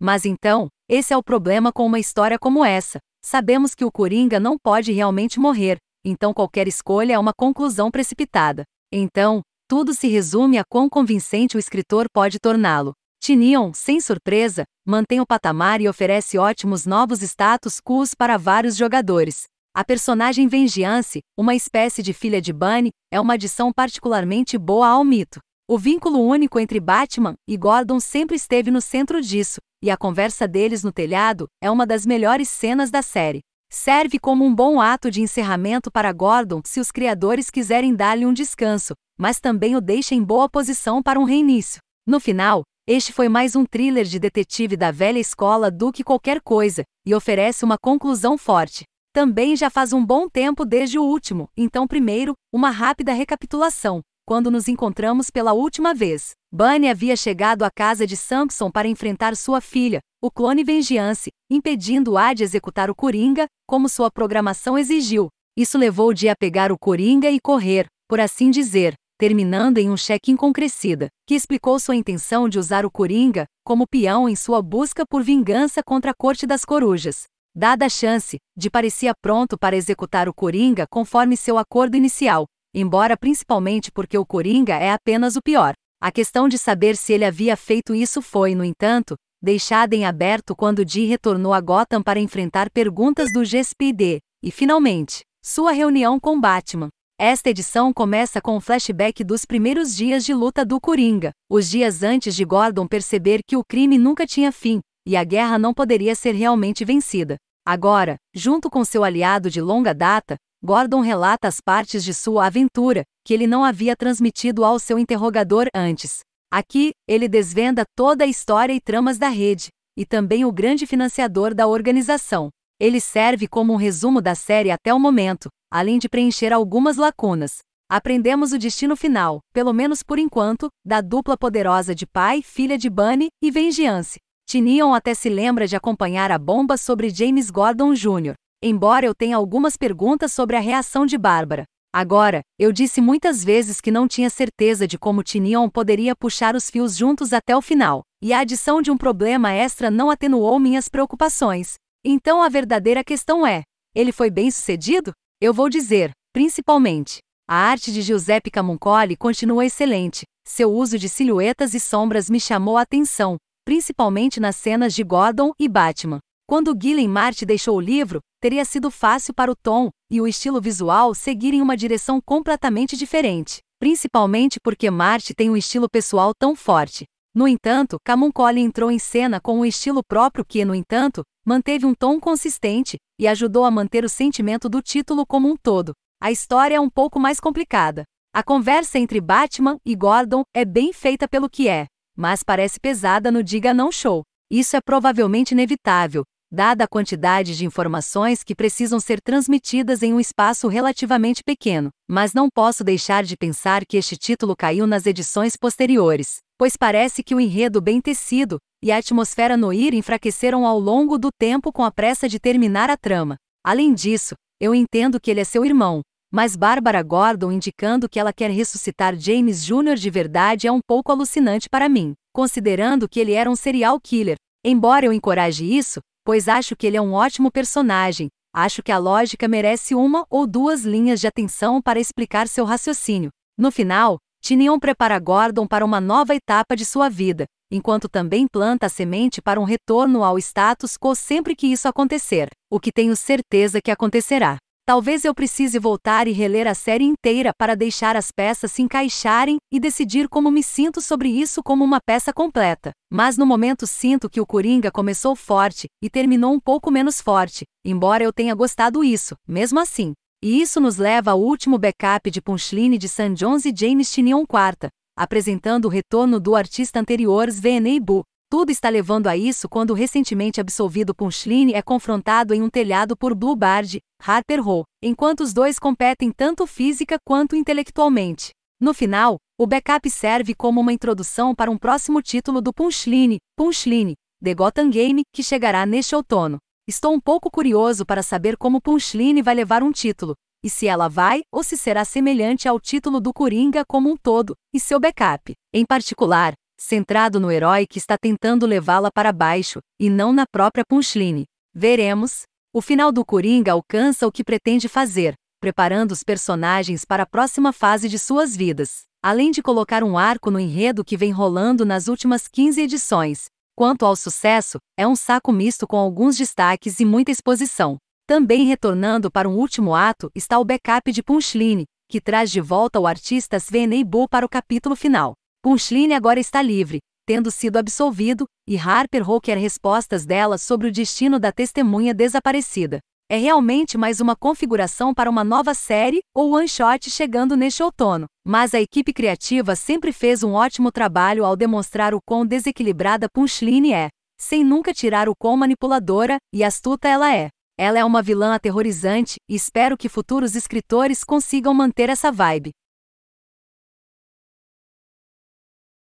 Mas então, esse é o problema com uma história como essa. Sabemos que o Coringa não pode realmente morrer, então qualquer escolha é uma conclusão precipitada. Então, tudo se resume a quão convincente o escritor pode torná-lo. Tinion, sem surpresa, mantém o patamar e oferece ótimos novos status quo para vários jogadores. A personagem Vengeance, uma espécie de filha de Bunny, é uma adição particularmente boa ao mito. O vínculo único entre Batman e Gordon sempre esteve no centro disso, e a conversa deles no telhado é uma das melhores cenas da série. Serve como um bom ato de encerramento para Gordon se os criadores quiserem dar-lhe um descanso, mas também o deixa em boa posição para um reinício. No final, este foi mais um thriller de detetive da velha escola do que qualquer coisa, e oferece uma conclusão forte. Também já faz um bom tempo desde o último, então, primeiro, uma rápida recapitulação quando nos encontramos pela última vez. Bunny havia chegado à casa de Samson para enfrentar sua filha, o clone Vengeance, impedindo-a de executar o Coringa, como sua programação exigiu. Isso levou de a pegar o Coringa e correr, por assim dizer, terminando em um check-in com Crescida, que explicou sua intenção de usar o Coringa como peão em sua busca por vingança contra a Corte das Corujas. Dada a chance, de parecia pronto para executar o Coringa conforme seu acordo inicial, embora principalmente porque o Coringa é apenas o pior. A questão de saber se ele havia feito isso foi, no entanto, deixada em aberto quando Dee retornou a Gotham para enfrentar perguntas do GSPD, e finalmente, sua reunião com Batman. Esta edição começa com um flashback dos primeiros dias de luta do Coringa, os dias antes de Gordon perceber que o crime nunca tinha fim e a guerra não poderia ser realmente vencida. Agora, junto com seu aliado de longa data, Gordon relata as partes de sua aventura, que ele não havia transmitido ao seu interrogador antes. Aqui, ele desvenda toda a história e tramas da rede, e também o grande financiador da organização. Ele serve como um resumo da série até o momento, além de preencher algumas lacunas. Aprendemos o destino final, pelo menos por enquanto, da dupla poderosa de pai, filha de Bunny e Vengeance. Tinion até se lembra de acompanhar a bomba sobre James Gordon Jr., Embora eu tenha algumas perguntas sobre a reação de Bárbara. Agora, eu disse muitas vezes que não tinha certeza de como Tinion poderia puxar os fios juntos até o final, e a adição de um problema extra não atenuou minhas preocupações. Então a verdadeira questão é: ele foi bem sucedido? Eu vou dizer, principalmente. A arte de Giuseppe Camuncoli continua excelente. Seu uso de silhuetas e sombras me chamou a atenção, principalmente nas cenas de Gordon e Batman. Quando Guilherme Marte deixou o livro, teria sido fácil para o tom e o estilo visual seguirem uma direção completamente diferente, principalmente porque Marte tem um estilo pessoal tão forte. No entanto, Collie entrou em cena com um estilo próprio que, no entanto, manteve um tom consistente e ajudou a manter o sentimento do título como um todo. A história é um pouco mais complicada. A conversa entre Batman e Gordon é bem feita pelo que é, mas parece pesada no Diga Não Show. Isso é provavelmente inevitável, dada a quantidade de informações que precisam ser transmitidas em um espaço relativamente pequeno, mas não posso deixar de pensar que este título caiu nas edições posteriores, pois parece que o enredo bem tecido e a atmosfera noir enfraqueceram ao longo do tempo com a pressa de terminar a trama. Além disso, eu entendo que ele é seu irmão, mas Bárbara Gordon indicando que ela quer ressuscitar James Jr. de verdade é um pouco alucinante para mim, considerando que ele era um serial killer. Embora eu encoraje isso, pois acho que ele é um ótimo personagem. Acho que a lógica merece uma ou duas linhas de atenção para explicar seu raciocínio. No final, Tinion prepara Gordon para uma nova etapa de sua vida, enquanto também planta a semente para um retorno ao status quo sempre que isso acontecer, o que tenho certeza que acontecerá. Talvez eu precise voltar e reler a série inteira para deixar as peças se encaixarem e decidir como me sinto sobre isso como uma peça completa. Mas no momento sinto que o Coringa começou forte e terminou um pouco menos forte, embora eu tenha gostado isso, mesmo assim. E isso nos leva ao último backup de Punchline de San Jones e James Tinion Quarta, apresentando o retorno do artista anterior Svenei Boo. Tudo está levando a isso quando o recentemente absolvido Punchline é confrontado em um telhado por Blue Bard, Harper Ho, enquanto os dois competem tanto física quanto intelectualmente. No final, o backup serve como uma introdução para um próximo título do Punchline, Punchline, The Gotham Game, que chegará neste outono. Estou um pouco curioso para saber como Punchline vai levar um título, e se ela vai ou se será semelhante ao título do Coringa como um todo, e seu backup. Em particular, centrado no herói que está tentando levá-la para baixo, e não na própria punchline. Veremos. O final do Coringa alcança o que pretende fazer, preparando os personagens para a próxima fase de suas vidas, além de colocar um arco no enredo que vem rolando nas últimas 15 edições. Quanto ao sucesso, é um saco misto com alguns destaques e muita exposição. Também retornando para um último ato está o backup de Punchline, que traz de volta o artista Sven Eibo para o capítulo final. Punchline agora está livre, tendo sido absolvido, e Harper Row quer respostas dela sobre o destino da testemunha desaparecida. É realmente mais uma configuração para uma nova série ou one-shot chegando neste outono, mas a equipe criativa sempre fez um ótimo trabalho ao demonstrar o quão desequilibrada Punchline é, sem nunca tirar o quão manipuladora e astuta ela é. Ela é uma vilã aterrorizante e espero que futuros escritores consigam manter essa vibe.